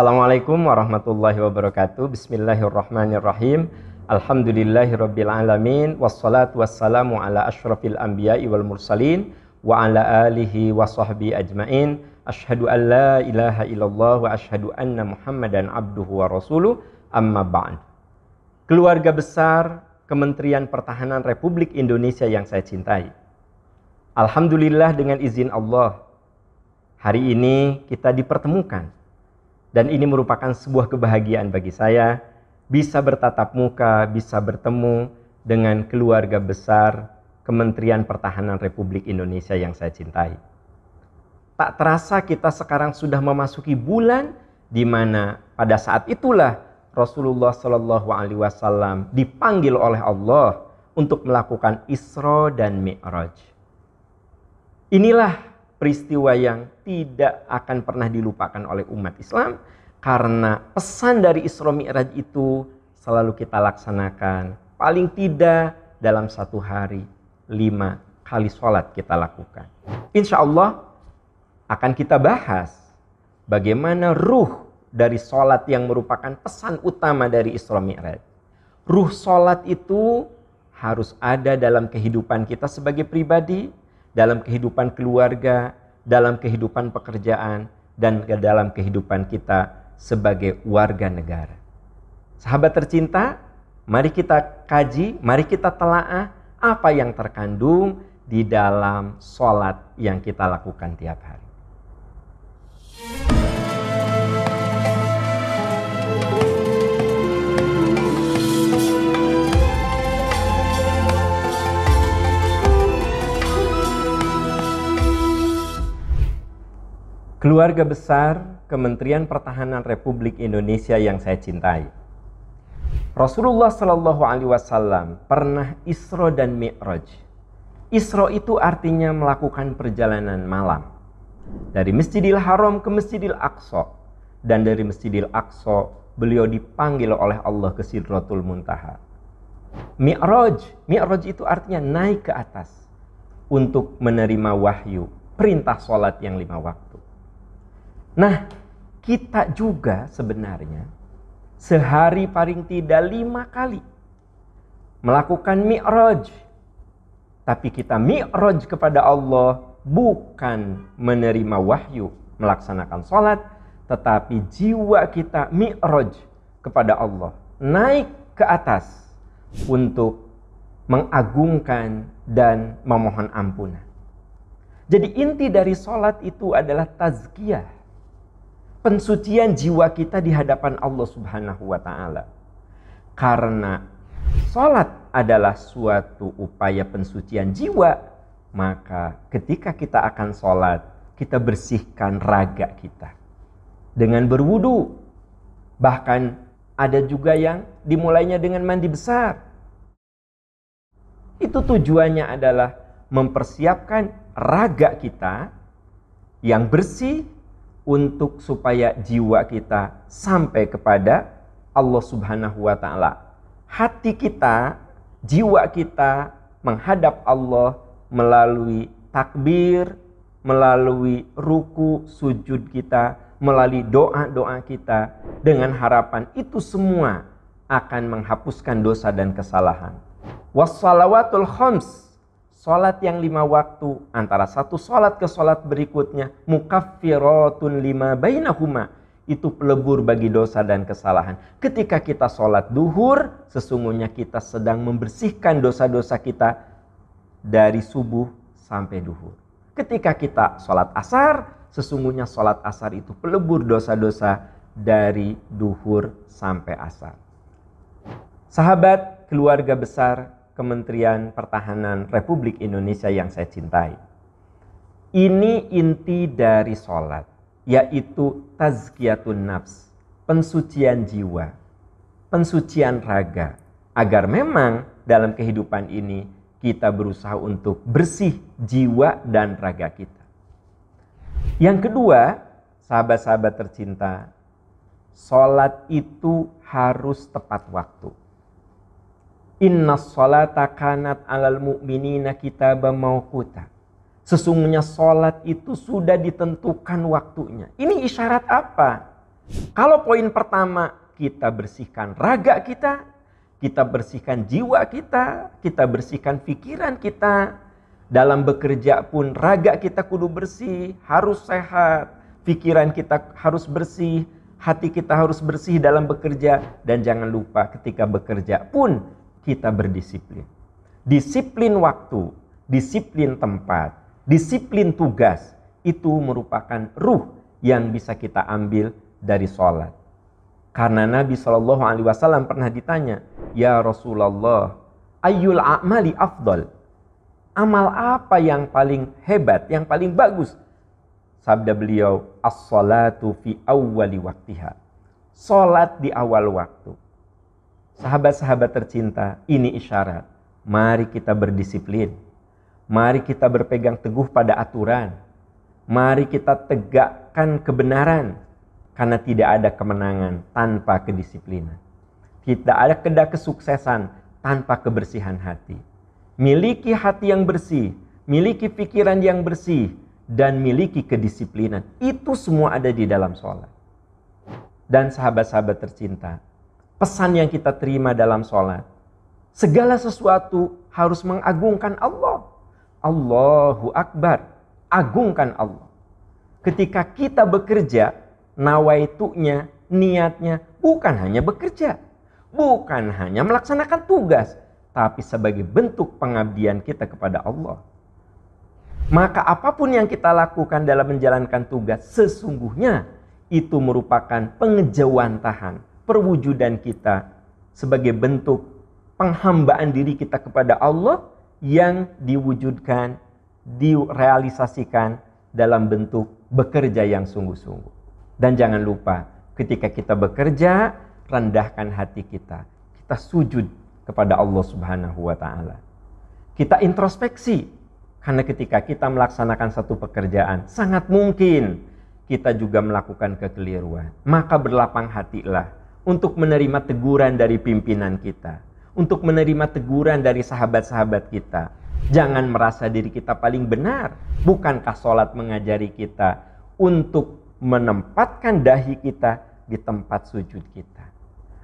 Assalamualaikum warahmatullahi wabarakatuh. Bismillahirrahmanirrahim. Alhamdulillahirrabbilalamin. Wassalatu wassalamu ala ashrafil anbiya'i wal mursalin. Wa ala alihi wa sahbihi ajma'in. Ashadu an la ilaha illallah wa ashadu anna muhammadan abduhu wa rasuluh. Amma ba'an Keluarga besar Kementerian Pertahanan Republik Indonesia yang saya cintai. Alhamdulillah dengan izin Allah. Hari ini kita dipertemukan dan ini merupakan sebuah kebahagiaan bagi saya bisa bertatap muka, bisa bertemu dengan keluarga besar Kementerian Pertahanan Republik Indonesia yang saya cintai. Tak terasa kita sekarang sudah memasuki bulan di mana pada saat itulah Rasulullah Shallallahu Alaihi Wasallam dipanggil oleh Allah untuk melakukan Isra dan Mi'raj. Inilah peristiwa yang tidak akan pernah dilupakan oleh umat Islam karena pesan dari Isra Mi'raj itu selalu kita laksanakan paling tidak dalam satu hari lima kali sholat kita lakukan. Insya Allah akan kita bahas bagaimana ruh dari sholat yang merupakan pesan utama dari Isra Mi'raj. Ruh sholat itu harus ada dalam kehidupan kita sebagai pribadi, dalam kehidupan keluarga, dalam kehidupan pekerjaan, dan dalam kehidupan kita sebagai warga negara. Sahabat tercinta, mari kita kaji, mari kita telaah apa yang terkandung di dalam sholat yang kita lakukan tiap hari. keluarga besar Kementerian Pertahanan Republik Indonesia yang saya cintai. Rasulullah Shallallahu Alaihi Wasallam pernah Isra dan Mi'raj. Isra itu artinya melakukan perjalanan malam dari Masjidil Haram ke Masjidil Aqsa dan dari Masjidil Aqsa beliau dipanggil oleh Allah ke Sidratul Muntaha. Mi'raj, Mi'raj itu artinya naik ke atas untuk menerima wahyu, perintah solat yang lima waktu. Nah, kita juga sebenarnya sehari paling tidak lima kali melakukan mi'raj. Tapi kita mi'raj kepada Allah bukan menerima wahyu, melaksanakan sholat, tetapi jiwa kita mi'raj kepada Allah. Naik ke atas untuk mengagungkan dan memohon ampunan. Jadi inti dari sholat itu adalah tazkiyah pensucian jiwa kita di hadapan Allah Subhanahu wa taala. Karena salat adalah suatu upaya pensucian jiwa, maka ketika kita akan salat, kita bersihkan raga kita dengan berwudu. Bahkan ada juga yang dimulainya dengan mandi besar. Itu tujuannya adalah mempersiapkan raga kita yang bersih untuk supaya jiwa kita sampai kepada Allah Subhanahu wa taala. Hati kita, jiwa kita menghadap Allah melalui takbir, melalui ruku, sujud kita, melalui doa-doa kita dengan harapan itu semua akan menghapuskan dosa dan kesalahan. Wassalawatul khams Sholat yang lima waktu antara satu sholat ke sholat berikutnya mukaffiratun lima bainahuma itu pelebur bagi dosa dan kesalahan. Ketika kita sholat duhur, sesungguhnya kita sedang membersihkan dosa-dosa kita dari subuh sampai duhur. Ketika kita sholat asar, sesungguhnya sholat asar itu pelebur dosa-dosa dari duhur sampai asar. Sahabat, keluarga besar, Kementerian Pertahanan Republik Indonesia yang saya cintai. Ini inti dari sholat, yaitu tazkiyatun nafs, pensucian jiwa, pensucian raga, agar memang dalam kehidupan ini kita berusaha untuk bersih jiwa dan raga kita. Yang kedua, sahabat-sahabat tercinta, sholat itu harus tepat waktu. Inna sholata kanat alal mu'minina kitaba mawkuta. Sesungguhnya sholat itu sudah ditentukan waktunya. Ini isyarat apa? Kalau poin pertama kita bersihkan raga kita, kita bersihkan jiwa kita, kita bersihkan pikiran kita. Dalam bekerja pun raga kita kudu bersih, harus sehat, pikiran kita harus bersih, hati kita harus bersih dalam bekerja dan jangan lupa ketika bekerja pun kita berdisiplin. Disiplin waktu, disiplin tempat, disiplin tugas itu merupakan ruh yang bisa kita ambil dari sholat. Karena Nabi Shallallahu Alaihi Wasallam pernah ditanya, ya Rasulullah, ayul amali afdol, amal apa yang paling hebat, yang paling bagus? Sabda beliau, as-salatu fi awwali waktiha. sholat di awal waktu. Sahabat-sahabat tercinta, ini isyarat. Mari kita berdisiplin. Mari kita berpegang teguh pada aturan. Mari kita tegakkan kebenaran. Karena tidak ada kemenangan tanpa kedisiplinan. Tidak ada kedah kesuksesan tanpa kebersihan hati. Miliki hati yang bersih, miliki pikiran yang bersih, dan miliki kedisiplinan. Itu semua ada di dalam sholat. Dan sahabat-sahabat tercinta, pesan yang kita terima dalam sholat. Segala sesuatu harus mengagungkan Allah. Allahu Akbar. Agungkan Allah. Ketika kita bekerja, nawaitunya, niatnya bukan hanya bekerja. Bukan hanya melaksanakan tugas. Tapi sebagai bentuk pengabdian kita kepada Allah. Maka apapun yang kita lakukan dalam menjalankan tugas sesungguhnya itu merupakan pengejauhan tahan perwujudan kita sebagai bentuk penghambaan diri kita kepada Allah yang diwujudkan, direalisasikan dalam bentuk bekerja yang sungguh-sungguh. Dan jangan lupa, ketika kita bekerja, rendahkan hati kita. Kita sujud kepada Allah Subhanahu wa taala. Kita introspeksi karena ketika kita melaksanakan satu pekerjaan, sangat mungkin kita juga melakukan kekeliruan. Maka berlapang hatilah untuk menerima teguran dari pimpinan kita, untuk menerima teguran dari sahabat-sahabat kita. Jangan merasa diri kita paling benar. Bukankah sholat mengajari kita untuk menempatkan dahi kita di tempat sujud kita?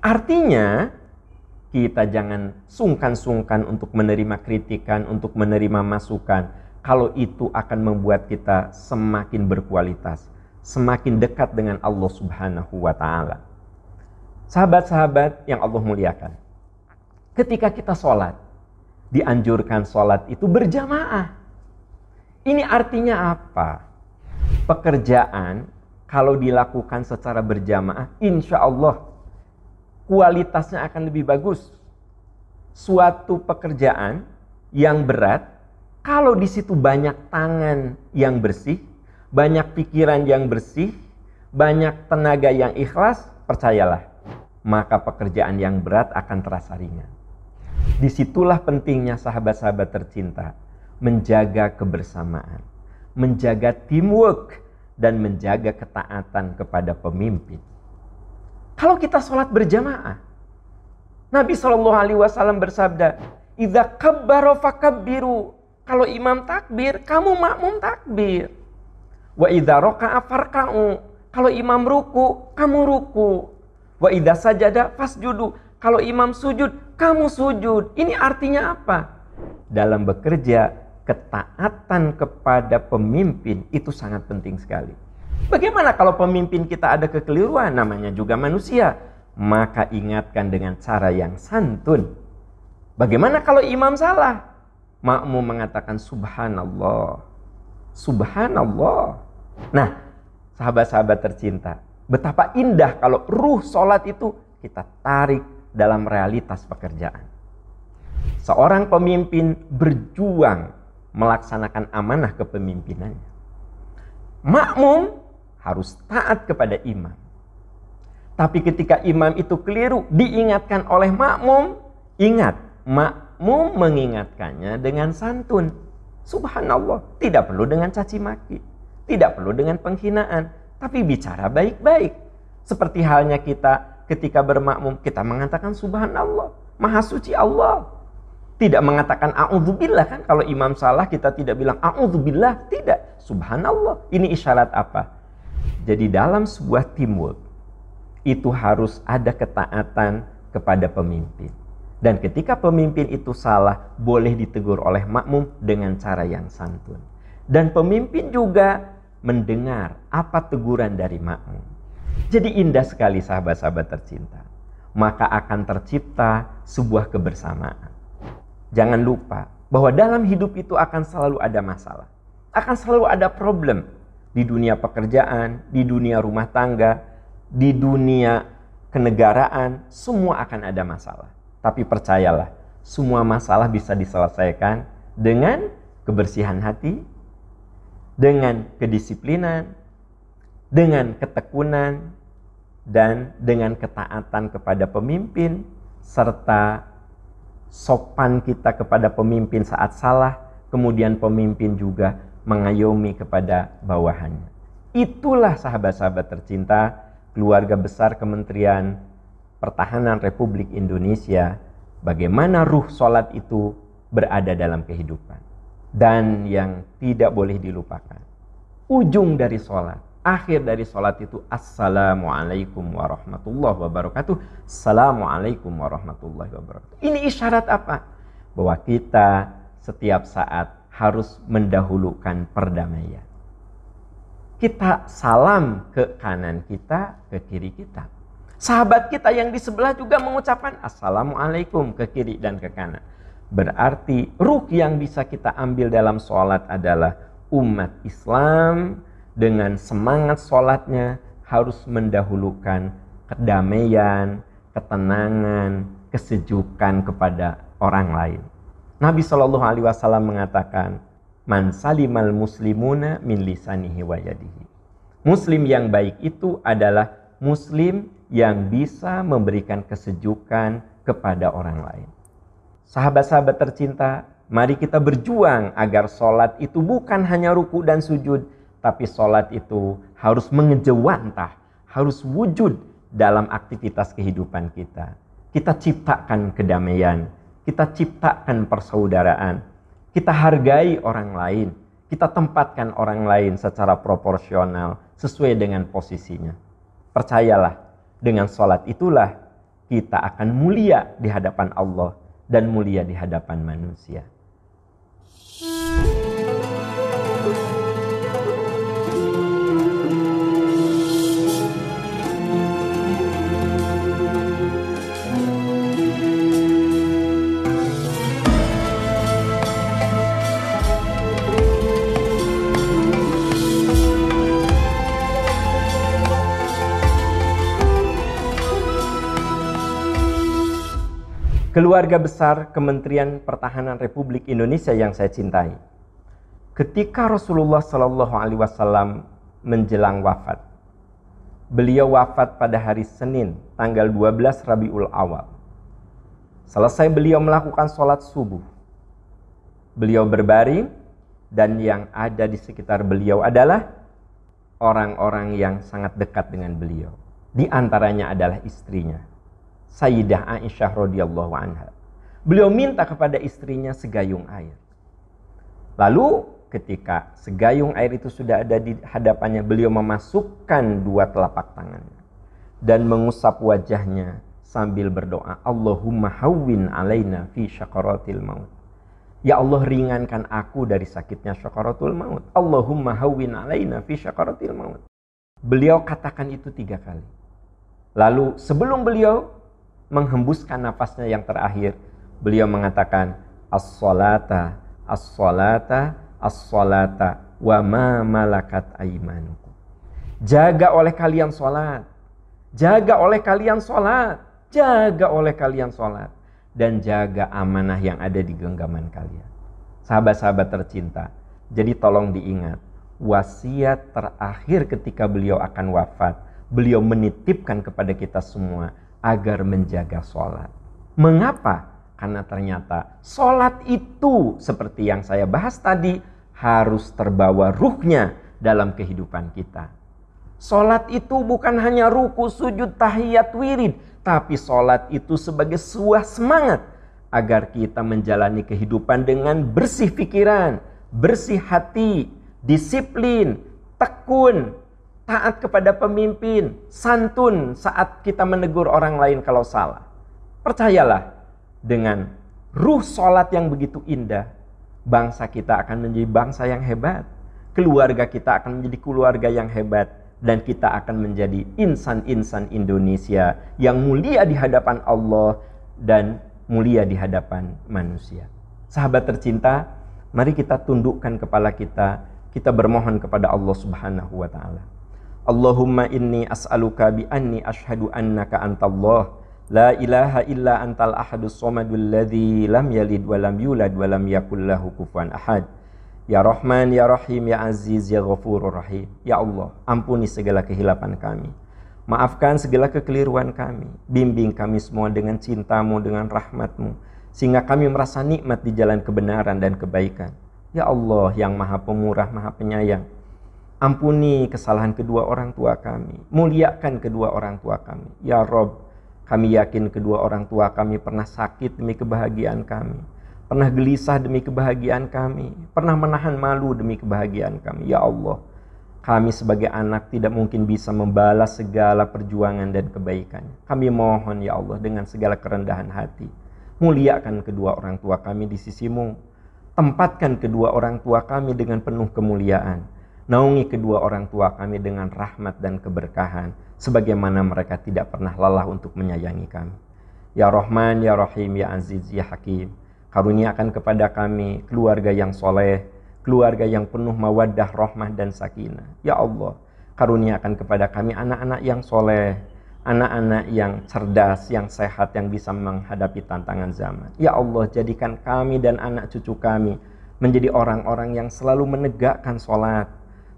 Artinya, kita jangan sungkan-sungkan untuk menerima kritikan, untuk menerima masukan. Kalau itu akan membuat kita semakin berkualitas, semakin dekat dengan Allah Subhanahu wa Ta'ala. Sahabat-sahabat yang Allah muliakan, ketika kita sholat, dianjurkan sholat itu berjamaah. Ini artinya apa? Pekerjaan kalau dilakukan secara berjamaah, insya Allah kualitasnya akan lebih bagus. Suatu pekerjaan yang berat, kalau di situ banyak tangan yang bersih, banyak pikiran yang bersih, banyak tenaga yang ikhlas, percayalah maka pekerjaan yang berat akan terasa ringan. Disitulah pentingnya sahabat-sahabat tercinta menjaga kebersamaan, menjaga teamwork, dan menjaga ketaatan kepada pemimpin. Kalau kita sholat berjamaah, Nabi Shallallahu Alaihi Wasallam bersabda, "Idza kabbaro fakabbiru." Kalau imam takbir, kamu makmum takbir. Wa idza raka'a farka'u. Kalau imam ruku, kamu ruku. Wa ada sajada fasjudu. Kalau imam sujud, kamu sujud. Ini artinya apa? Dalam bekerja, ketaatan kepada pemimpin itu sangat penting sekali. Bagaimana kalau pemimpin kita ada kekeliruan? Namanya juga manusia. Maka ingatkan dengan cara yang santun. Bagaimana kalau imam salah? Makmum mengatakan subhanallah. Subhanallah. Nah, sahabat-sahabat tercinta, Betapa indah kalau ruh sholat itu kita tarik dalam realitas pekerjaan. Seorang pemimpin berjuang melaksanakan amanah kepemimpinannya. Makmum harus taat kepada imam. Tapi ketika imam itu keliru, diingatkan oleh makmum, ingat, makmum mengingatkannya dengan santun. Subhanallah, tidak perlu dengan caci maki, tidak perlu dengan penghinaan, tapi bicara baik-baik. Seperti halnya kita ketika bermakmum, kita mengatakan subhanallah, maha suci Allah. Tidak mengatakan a'udzubillah kan kalau imam salah kita tidak bilang a'udzubillah, tidak. Subhanallah. Ini isyarat apa? Jadi dalam sebuah teamwork itu harus ada ketaatan kepada pemimpin. Dan ketika pemimpin itu salah, boleh ditegur oleh makmum dengan cara yang santun. Dan pemimpin juga mendengar apa teguran dari makmum. Jadi indah sekali sahabat-sahabat tercinta. Maka akan tercipta sebuah kebersamaan. Jangan lupa bahwa dalam hidup itu akan selalu ada masalah. Akan selalu ada problem di dunia pekerjaan, di dunia rumah tangga, di dunia kenegaraan, semua akan ada masalah. Tapi percayalah, semua masalah bisa diselesaikan dengan kebersihan hati, dengan kedisiplinan, dengan ketekunan, dan dengan ketaatan kepada pemimpin, serta sopan kita kepada pemimpin saat salah, kemudian pemimpin juga mengayomi kepada bawahannya. Itulah sahabat-sahabat tercinta, keluarga besar Kementerian Pertahanan Republik Indonesia, bagaimana ruh sholat itu berada dalam kehidupan dan yang tidak boleh dilupakan. Ujung dari sholat, akhir dari sholat itu Assalamualaikum warahmatullahi wabarakatuh. Assalamualaikum warahmatullahi wabarakatuh. Ini isyarat apa? Bahwa kita setiap saat harus mendahulukan perdamaian. Kita salam ke kanan kita, ke kiri kita. Sahabat kita yang di sebelah juga mengucapkan Assalamualaikum ke kiri dan ke kanan Berarti ruh yang bisa kita ambil dalam sholat adalah umat Islam dengan semangat sholatnya harus mendahulukan kedamaian, ketenangan, kesejukan kepada orang lain. Nabi Shallallahu Alaihi Wasallam mengatakan, "Man salimal muslimuna min lisanihi wa yadihi." Muslim yang baik itu adalah muslim yang bisa memberikan kesejukan kepada orang lain sahabat-sahabat tercinta, mari kita berjuang agar sholat itu bukan hanya ruku dan sujud, tapi sholat itu harus mengejewantah, harus wujud dalam aktivitas kehidupan kita. Kita ciptakan kedamaian, kita ciptakan persaudaraan, kita hargai orang lain, kita tempatkan orang lain secara proporsional sesuai dengan posisinya. Percayalah, dengan sholat itulah kita akan mulia di hadapan Allah dan mulia di hadapan manusia. keluarga besar Kementerian Pertahanan Republik Indonesia yang saya cintai. Ketika Rasulullah Shallallahu Alaihi Wasallam menjelang wafat, beliau wafat pada hari Senin, tanggal 12 Rabiul Awal. Selesai beliau melakukan sholat subuh. Beliau berbaring dan yang ada di sekitar beliau adalah orang-orang yang sangat dekat dengan beliau. Di antaranya adalah istrinya, Sayyidah Aisyah radhiyallahu anha. Beliau minta kepada istrinya segayung air. Lalu ketika segayung air itu sudah ada di hadapannya, beliau memasukkan dua telapak tangannya dan mengusap wajahnya sambil berdoa, Allahumma hawwin alaina fi syakaratil maut. Ya Allah ringankan aku dari sakitnya syakaratul maut. Allahumma hawwin alaina fi syakaratil maut. Beliau katakan itu tiga kali. Lalu sebelum beliau menghembuskan nafasnya yang terakhir. Beliau mengatakan, As-salata, as-salata, as-salata, wa ma malakat aimanukum. Jaga oleh kalian solat. Jaga oleh kalian solat. Jaga oleh kalian solat. Dan jaga amanah yang ada di genggaman kalian. Sahabat-sahabat tercinta, jadi tolong diingat, wasiat terakhir ketika beliau akan wafat, beliau menitipkan kepada kita semua agar menjaga sholat. Mengapa? Karena ternyata sholat itu seperti yang saya bahas tadi harus terbawa ruhnya dalam kehidupan kita. Sholat itu bukan hanya ruku, sujud, tahiyat, wirid. Tapi sholat itu sebagai sebuah semangat agar kita menjalani kehidupan dengan bersih pikiran, bersih hati, disiplin, tekun, taat kepada pemimpin, santun saat kita menegur orang lain kalau salah. Percayalah, dengan ruh solat yang begitu indah, bangsa kita akan menjadi bangsa yang hebat. Keluarga kita akan menjadi keluarga yang hebat. Dan kita akan menjadi insan-insan Indonesia yang mulia di hadapan Allah dan mulia di hadapan manusia. Sahabat tercinta, mari kita tundukkan kepala kita, kita bermohon kepada Allah Subhanahu wa taala. Allahumma inni as'aluka bi anni ashhadu annaka antallah la ilaha illa antal ahadus somadul ladzi lam yalid wa lam yulad wa lam yakul lahu ahad Ya Rahman, Ya Rahim, Ya Aziz, Ya Ghafurur Rahim Ya Allah, ampuni segala kehilapan kami Maafkan segala kekeliruan kami Bimbing kami semua dengan cintamu, dengan rahmatmu Sehingga kami merasa nikmat di jalan kebenaran dan kebaikan Ya Allah yang maha pemurah, maha penyayang Ampuni kesalahan kedua orang tua kami. Muliakan kedua orang tua kami. Ya Rob, kami yakin kedua orang tua kami pernah sakit demi kebahagiaan kami. Pernah gelisah demi kebahagiaan kami. Pernah menahan malu demi kebahagiaan kami. Ya Allah, kami sebagai anak tidak mungkin bisa membalas segala perjuangan dan kebaikannya. Kami mohon ya Allah dengan segala kerendahan hati. Muliakan kedua orang tua kami di sisimu. Tempatkan kedua orang tua kami dengan penuh kemuliaan Naungi kedua orang tua kami dengan rahmat dan keberkahan, sebagaimana mereka tidak pernah lelah untuk menyayangi kami. Ya Rahman, Ya Rahim, Ya Aziz, Ya Hakim, karuniakan kepada kami keluarga yang soleh, keluarga yang penuh mawaddah, rahmah, dan sakinah. Ya Allah, karuniakan kepada kami anak-anak yang soleh, anak-anak yang cerdas, yang sehat, yang bisa menghadapi tantangan zaman. Ya Allah, jadikan kami dan anak cucu kami menjadi orang-orang yang selalu menegakkan sholat,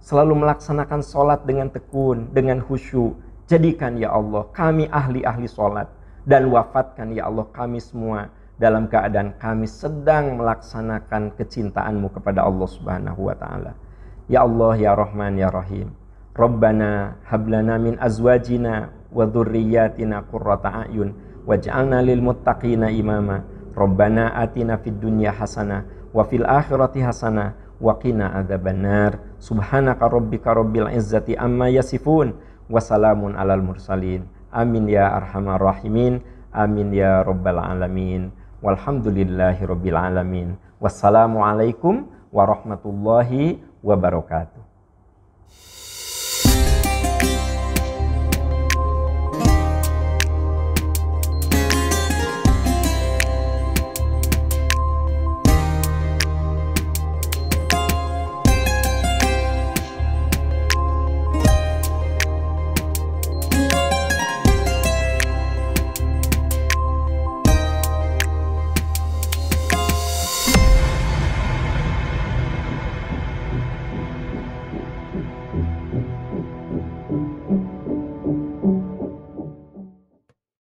selalu melaksanakan sholat dengan tekun, dengan khusyuk. Jadikan ya Allah kami ahli-ahli sholat dan wafatkan ya Allah kami semua dalam keadaan kami sedang melaksanakan kecintaanmu kepada Allah Subhanahu wa taala. Ya Allah ya Rahman ya Rahim. Rabbana hablana min azwajina wa dhurriyatina qurrata a'yun waj'alna lil muttaqina imama. Rabbana atina fid dunya hasana wa fil akhirati hasana waqina qina adzabannar subhanaka rabbika rabbil izzati amma yasifun wasalamun alal mursalin amin ya arhamar rahimin amin ya rabbal alamin walhamdulillahi rabbil alamin alaikum warahmatullahi wabarakatuh